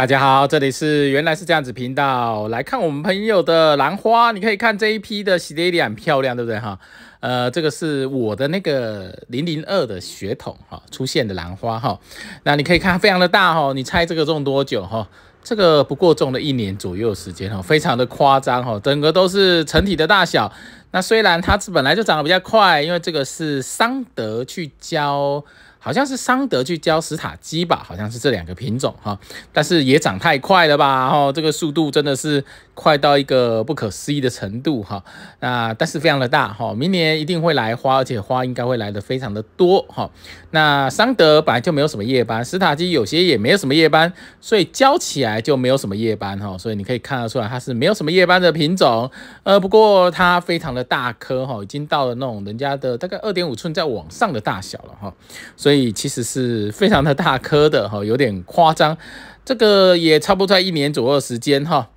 大家好，这里是原来是这样子频道，来看我们朋友的兰花，你可以看这一批的喜爹爹很漂亮，对不对哈？呃，这个是我的那个零零二的血统哈，出现的兰花哈，那你可以看非常的大哈，你猜这个种多久哈？这个不过种了一年左右时间哈，非常的夸张哈，整个都是成体的大小，那虽然它是本来就长得比较快，因为这个是桑德去浇。好像是桑德去教斯塔基吧，好像是这两个品种哈，但是也长太快了吧，吼，这个速度真的是。快到一个不可思议的程度哈，那但是非常的大哈，明年一定会来花，而且花应该会来的非常的多哈。那桑德本来就没有什么夜班，史塔基有些也没有什么夜班，所以浇起来就没有什么夜班哈，所以你可以看得出来它是没有什么夜班的品种。呃，不过它非常的大颗哈，已经到了那种人家的大概二点五寸在往上的大小了哈，所以其实是非常的大颗的哈，有点夸张。这个也差不多在一年左右时间哈。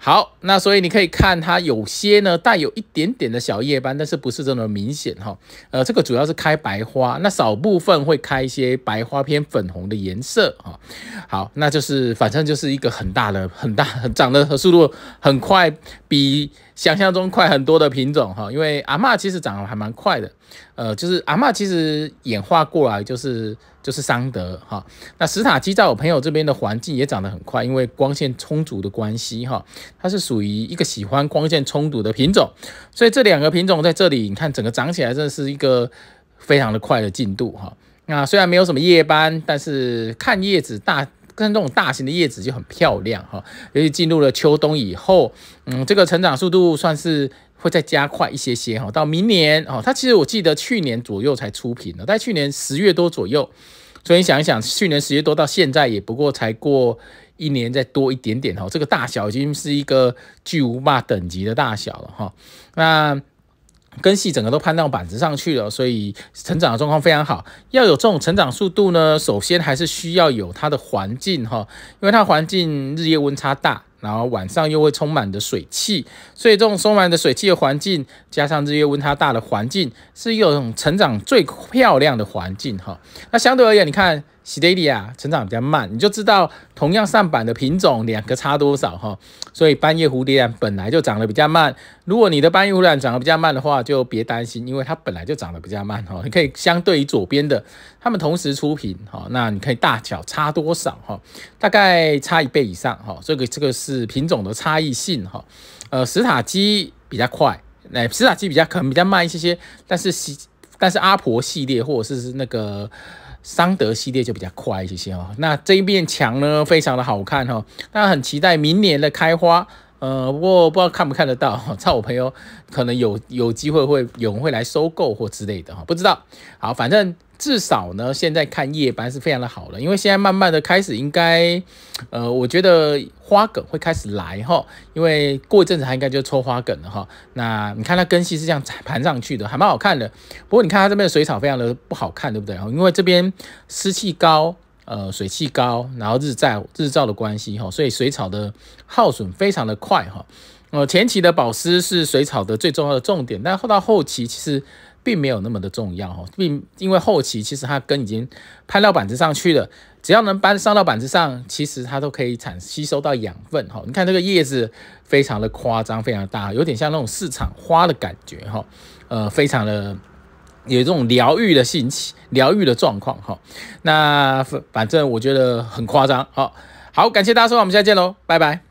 好，那所以你可以看它有些呢带有一点点的小叶斑，但是不是这么明显哈。呃，这个主要是开白花，那少部分会开一些白花偏粉红的颜色哈，好，那就是反正就是一个很大的、很大、长得和速度很快，比想象中快很多的品种哈。因为阿嬷其实长得还蛮快的，呃，就是阿嬷其实演化过来就是就是桑德哈。那史塔基在我朋友这边的环境也长得很快，因为光线充足的关系哈。它是属于一个喜欢光线充足的品种，所以这两个品种在这里，你看整个长起来真的是一个非常的快的进度哈。那虽然没有什么夜班，但是看叶子大，跟那种大型的叶子就很漂亮哈。尤其进入了秋冬以后，嗯，这个成长速度算是会再加快一些些哈。到明年哦，它其实我记得去年左右才出品的，在去年十月多左右，所以想一想，去年十月多到现在也不过才过。一年再多一点点哦，这个大小已经是一个巨无霸等级的大小了哈。那根系整个都攀到板子上去了，所以成长的状况非常好。要有这种成长速度呢，首先还是需要有它的环境哈，因为它环境日夜温差大。然后晚上又会充满的水汽，所以这种充满的水汽的环境，加上日月温差大的环境，是一种成长最漂亮的环境哈。那相对而言，你看西黛利亚成长比较慢，你就知道同样上板的品种，两个差多少哈。所以斑叶蝴蝶兰本来就长得比较慢，如果你的斑叶蝴蝶兰长得比较慢的话，就别担心，因为它本来就长得比较慢哈。你可以相对于左边的，它们同时出品哈，那你可以大小差多少哈？大概差一倍以上哈。这个这个是。是品种的差异性哈，呃，史塔基比较快，那史塔基比较可能比较慢一些些，但是系，但是阿婆系列或者是那个桑德系列就比较快一些些哦。那这一面墙呢，非常的好看哈，那很期待明年的开花，呃，不过不知道看不看得到，靠我朋友可能有有机会会有人会来收购或之类的哈，不知道。好，反正。至少呢，现在看夜班是非常的好了，因为现在慢慢的开始，应该，呃，我觉得花梗会开始来哈，因为过一阵子它应该就抽花梗了哈。那你看它根系是这样盘上去的，还蛮好看的。不过你看它这边的水草非常的不好看，对不对？因为这边湿气高，呃，水气高，然后日照日照的关系哈，所以水草的耗损非常的快哈。呃，前期的保湿是水草的最重要的重点，但后到后期其实。并没有那么的重要哈，并因为后期其实它根已经攀到板子上去了，只要能搬上到板子上，其实它都可以产吸收到养分哈。你看这个叶子非常的夸张，非常大，有点像那种市场花的感觉哈。呃，非常的有这种疗愈的心情、疗愈的状况哈。那反反正我觉得很夸张哦。好，感谢大家收看，我们下期见喽，拜拜。